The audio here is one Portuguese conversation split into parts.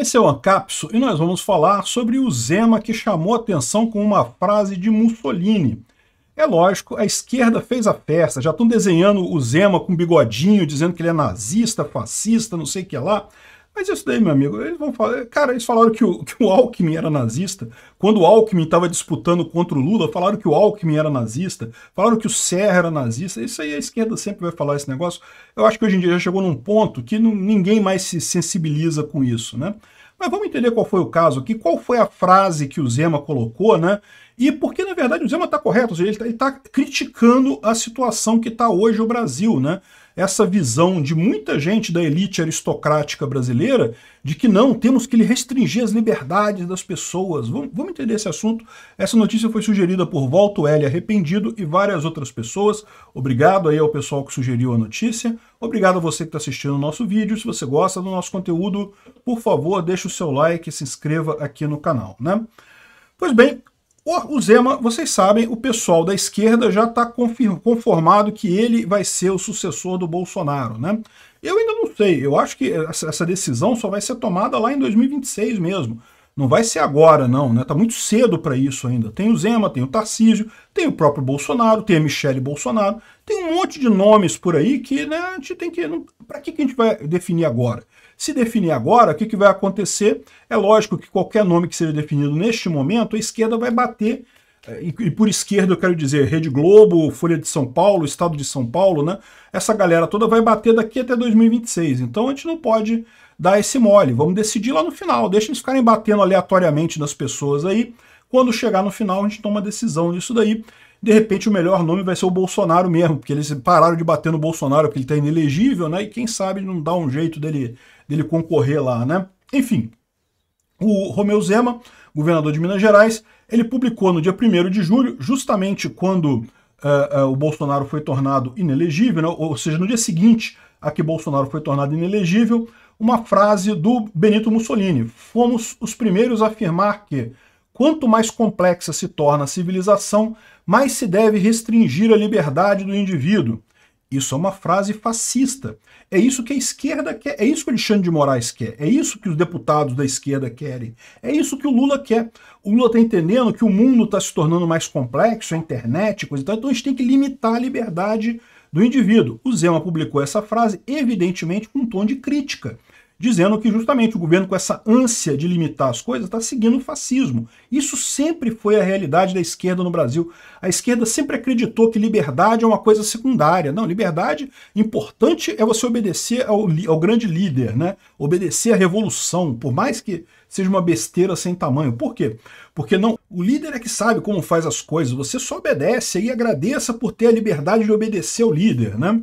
Esse é o Ancapso e nós vamos falar sobre o Zema que chamou atenção com uma frase de Mussolini. É lógico, a esquerda fez a festa, já estão desenhando o Zema com bigodinho, dizendo que ele é nazista, fascista, não sei o que lá. Mas isso daí, meu amigo, eles vão falar. Cara, eles falaram que o, que o Alckmin era nazista. Quando o Alckmin estava disputando contra o Lula, falaram que o Alckmin era nazista. Falaram que o Serra era nazista. Isso aí a esquerda sempre vai falar esse negócio. Eu acho que hoje em dia já chegou num ponto que não, ninguém mais se sensibiliza com isso, né? Mas vamos entender qual foi o caso aqui, qual foi a frase que o Zema colocou, né? E porque, na verdade, o Zema está correto, ou seja, ele está tá criticando a situação que está hoje o Brasil, né? essa visão de muita gente da elite aristocrática brasileira de que não, temos que restringir as liberdades das pessoas. Vamos, vamos entender esse assunto. Essa notícia foi sugerida por Volto L. Arrependido e várias outras pessoas. Obrigado aí ao pessoal que sugeriu a notícia. Obrigado a você que está assistindo o nosso vídeo. Se você gosta do nosso conteúdo, por favor, deixe o seu like e se inscreva aqui no canal. Né? Pois bem, o Zema, vocês sabem, o pessoal da esquerda já está conformado que ele vai ser o sucessor do Bolsonaro, né? Eu ainda não sei, eu acho que essa decisão só vai ser tomada lá em 2026 mesmo. Não vai ser agora, não, né? Tá muito cedo para isso ainda. Tem o Zema, tem o Tarcísio, tem o próprio Bolsonaro, tem a Michele Bolsonaro, tem um monte de nomes por aí que né, a gente tem que. Para que, que a gente vai definir agora? Se definir agora, o que, que vai acontecer? É lógico que qualquer nome que seja definido neste momento, a esquerda vai bater eh, e por esquerda eu quero dizer Rede Globo, Folha de São Paulo, Estado de São Paulo, né? Essa galera toda vai bater daqui até 2026. Então a gente não pode dar esse mole. Vamos decidir lá no final. Deixa eles ficarem batendo aleatoriamente nas pessoas aí. Quando chegar no final, a gente toma decisão nisso daí. De repente, o melhor nome vai ser o Bolsonaro mesmo, porque eles pararam de bater no Bolsonaro porque ele está inelegível, né? E quem sabe não dá um jeito dele dele concorrer lá, né? Enfim, o Romeu Zema, governador de Minas Gerais, ele publicou no dia 1 de julho, justamente quando uh, uh, o Bolsonaro foi tornado inelegível, né? ou seja, no dia seguinte a que Bolsonaro foi tornado inelegível, uma frase do Benito Mussolini. Fomos os primeiros a afirmar que quanto mais complexa se torna a civilização, mais se deve restringir a liberdade do indivíduo. Isso é uma frase fascista. É isso que a esquerda quer, é isso que o Alexandre de Moraes quer, é isso que os deputados da esquerda querem, é isso que o Lula quer. O Lula está entendendo que o mundo está se tornando mais complexo, a internet, coisa e tal, então a gente tem que limitar a liberdade do indivíduo. O Zema publicou essa frase, evidentemente, com um tom de crítica dizendo que justamente o governo, com essa ânsia de limitar as coisas, está seguindo o fascismo. Isso sempre foi a realidade da esquerda no Brasil. A esquerda sempre acreditou que liberdade é uma coisa secundária. Não, liberdade importante é você obedecer ao, ao grande líder, né? obedecer à revolução, por mais que seja uma besteira sem tamanho. Por quê? Porque não, o líder é que sabe como faz as coisas, você só obedece e agradeça por ter a liberdade de obedecer ao líder, né?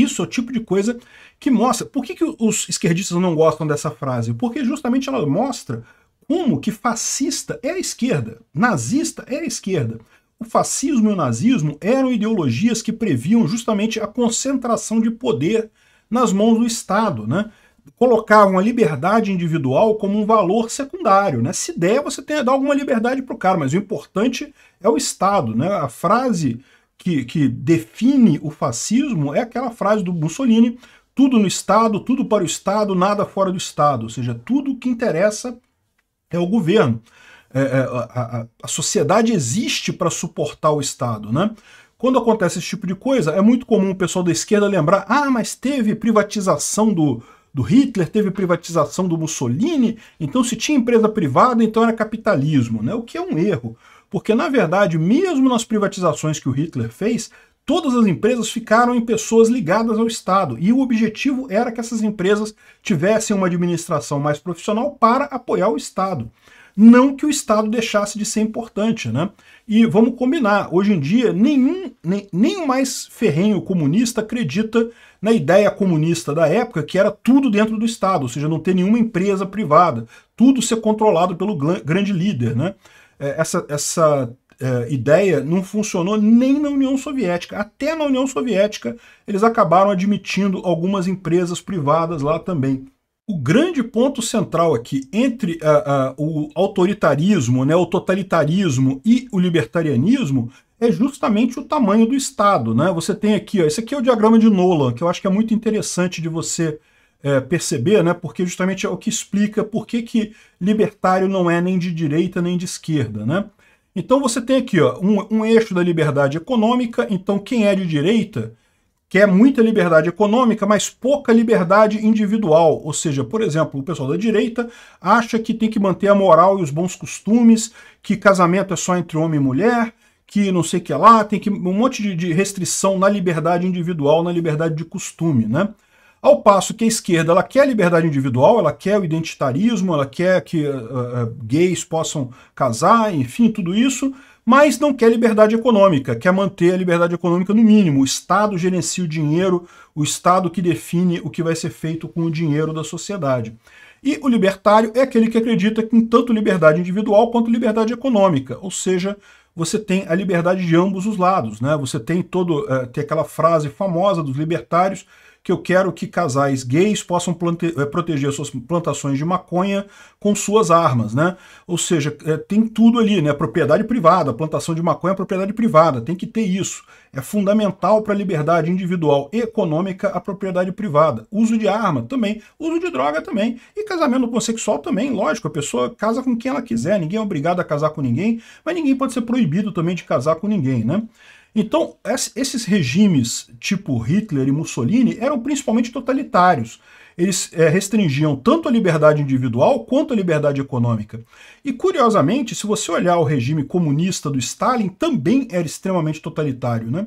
Isso é o tipo de coisa que mostra. Por que, que os esquerdistas não gostam dessa frase? Porque justamente ela mostra como que fascista é a esquerda, nazista é a esquerda. O fascismo e o nazismo eram ideologias que previam justamente a concentração de poder nas mãos do Estado, né? Colocavam a liberdade individual como um valor secundário, né? Se der, você tem que dar alguma liberdade para o cara, mas o importante é o Estado, né? A frase que, que define o fascismo é aquela frase do Mussolini, tudo no Estado, tudo para o Estado, nada fora do Estado. Ou seja, tudo que interessa é o governo. É, é a, a, a, sociedade existe para suportar o Estado, né? Quando acontece esse tipo de coisa, é muito comum o pessoal da esquerda lembrar: ah, mas teve privatização do, do Hitler, teve privatização do Mussolini, então se tinha empresa privada, então era capitalismo, né? O que é um erro. Porque, na verdade, mesmo nas privatizações que o Hitler fez, todas as empresas ficaram em pessoas ligadas ao Estado, e o objetivo era que essas empresas tivessem uma administração mais profissional para apoiar o Estado. Não que o Estado deixasse de ser importante, né? E vamos combinar, hoje em dia, nenhum, nem, nem mais ferrenho comunista acredita na ideia comunista da época, que era tudo dentro do Estado, ou seja, não ter nenhuma empresa privada, tudo ser controlado pelo grande líder, né? É, essa, essa uh, ideia não funcionou nem na União Soviética. Até na União Soviética, eles acabaram admitindo algumas empresas privadas lá também. O grande ponto central aqui entre uh, uh, o autoritarismo, né, o totalitarismo e o libertarianismo é justamente o tamanho do Estado. Né? Você tem aqui, ó, esse aqui é o diagrama de Nolan, que eu acho que é muito interessante de você é, perceber, né, porque justamente é o que explica por que, que libertário não é nem de direita nem de esquerda. Né? Então você tem aqui ó, um, um eixo da liberdade econômica, então quem é de direita quer muita liberdade econômica, mas pouca liberdade individual. Ou seja, por exemplo, o pessoal da direita acha que tem que manter a moral e os bons costumes, que casamento é só entre homem e mulher, que não sei o que lá, tem que um monte de, de restrição na liberdade individual, na liberdade de costume, né? Ao passo que a esquerda ela quer a liberdade individual, ela quer o identitarismo, ela quer que uh, gays possam casar, enfim, tudo isso, mas não quer liberdade econômica, quer manter a liberdade econômica no mínimo. O Estado gerencia o dinheiro, o Estado que define o que vai ser feito com o dinheiro da sociedade. E o libertário é aquele que acredita que em tanto liberdade individual quanto liberdade econômica, ou seja, você tem a liberdade de ambos os lados, né? Você tem todo uh, tem aquela frase famosa dos libertários que eu quero que casais gays possam eh, proteger suas plantações de maconha com suas armas, né? Ou seja, é, tem tudo ali, né? Propriedade privada, plantação de maconha é propriedade privada, tem que ter isso. É fundamental para a liberdade individual e econômica a propriedade privada. Uso de arma também, uso de droga também. E casamento homossexual também, lógico, a pessoa casa com quem ela quiser, ninguém é obrigado a casar com ninguém, mas ninguém pode ser proibido também de casar com ninguém, né? Então, esses regimes tipo Hitler e Mussolini eram principalmente totalitários. Eles eh, restringiam tanto a liberdade individual quanto a liberdade econômica. E, curiosamente, se você olhar o regime comunista do Stalin, também era extremamente totalitário. Né?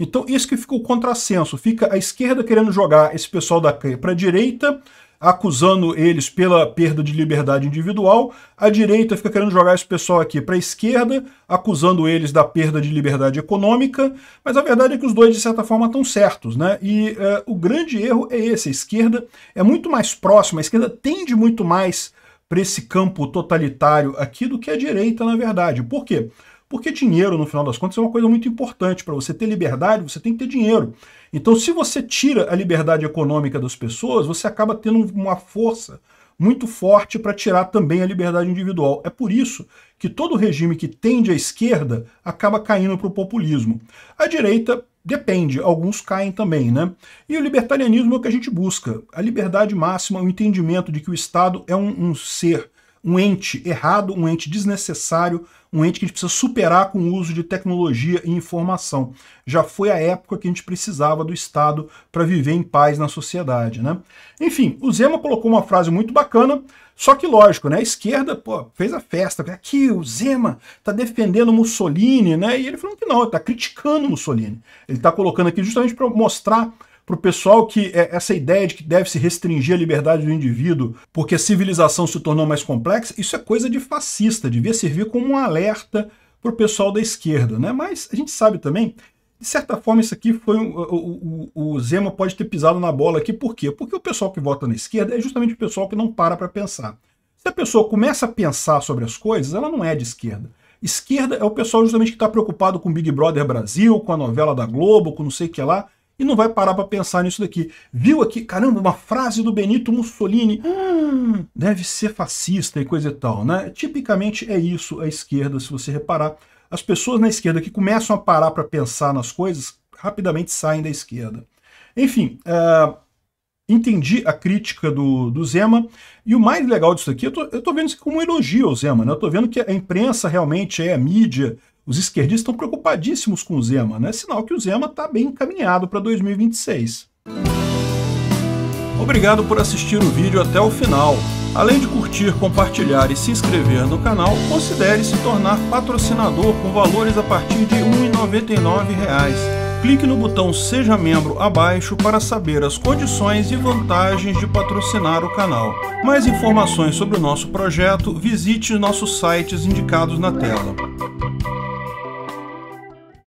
Então, isso que fica o contrassenso: fica a esquerda querendo jogar esse pessoal para a direita acusando eles pela perda de liberdade individual, a direita fica querendo jogar esse pessoal aqui para a esquerda, acusando eles da perda de liberdade econômica, mas a verdade é que os dois, de certa forma, estão certos. Né? E uh, o grande erro é esse, a esquerda é muito mais próxima, a esquerda tende muito mais para esse campo totalitário aqui do que a direita, na verdade. Por quê? Porque dinheiro, no final das contas, é uma coisa muito importante. Para você ter liberdade, você tem que ter dinheiro. Então, se você tira a liberdade econômica das pessoas, você acaba tendo uma força muito forte para tirar também a liberdade individual. É por isso que todo regime que tende à esquerda acaba caindo para o populismo. A direita depende, alguns caem também, né? E o libertarianismo é o que a gente busca. A liberdade máxima, o entendimento de que o Estado é um, um ser um ente errado, um ente desnecessário, um ente que a gente precisa superar com o uso de tecnologia e informação. Já foi a época que a gente precisava do Estado para viver em paz na sociedade, né? Enfim, o Zema colocou uma frase muito bacana, só que lógico, né? A esquerda pô, fez a festa, aqui o Zema está defendendo Mussolini, né? E ele falou que não, está criticando Mussolini. Ele está colocando aqui justamente para mostrar para o pessoal que é, essa ideia de que deve se restringir a liberdade do indivíduo porque a civilização se tornou mais complexa, isso é coisa de fascista, devia servir como um alerta para o pessoal da esquerda. Né? Mas a gente sabe também, de certa forma, isso aqui foi. Um, o, o, o Zema pode ter pisado na bola aqui, por quê? Porque o pessoal que vota na esquerda é justamente o pessoal que não para para pensar. Se a pessoa começa a pensar sobre as coisas, ela não é de esquerda. Esquerda é o pessoal justamente que está preocupado com Big Brother Brasil, com a novela da Globo, com não sei o que lá e não vai parar para pensar nisso daqui. Viu aqui, caramba, uma frase do Benito Mussolini, hum, deve ser fascista e coisa e tal, né? Tipicamente é isso a esquerda, se você reparar. As pessoas na esquerda que começam a parar para pensar nas coisas, rapidamente saem da esquerda. Enfim, é, entendi a crítica do, do, Zema, e o mais legal disso aqui, eu tô, eu tô vendo isso como um elogio ao Zema, né? Eu tô vendo que a imprensa realmente, é a mídia, os esquerdistas estão preocupadíssimos com o Zema, né? Sinal que o Zema está bem encaminhado para 2026. Obrigado por assistir o vídeo até o final. Além de curtir, compartilhar e se inscrever no canal, considere se tornar patrocinador com valores a partir de R$ 1,99 clique no botão Seja Membro abaixo para saber as condições e vantagens de patrocinar o canal. Mais informações sobre o nosso projeto, visite nossos sites indicados na tela.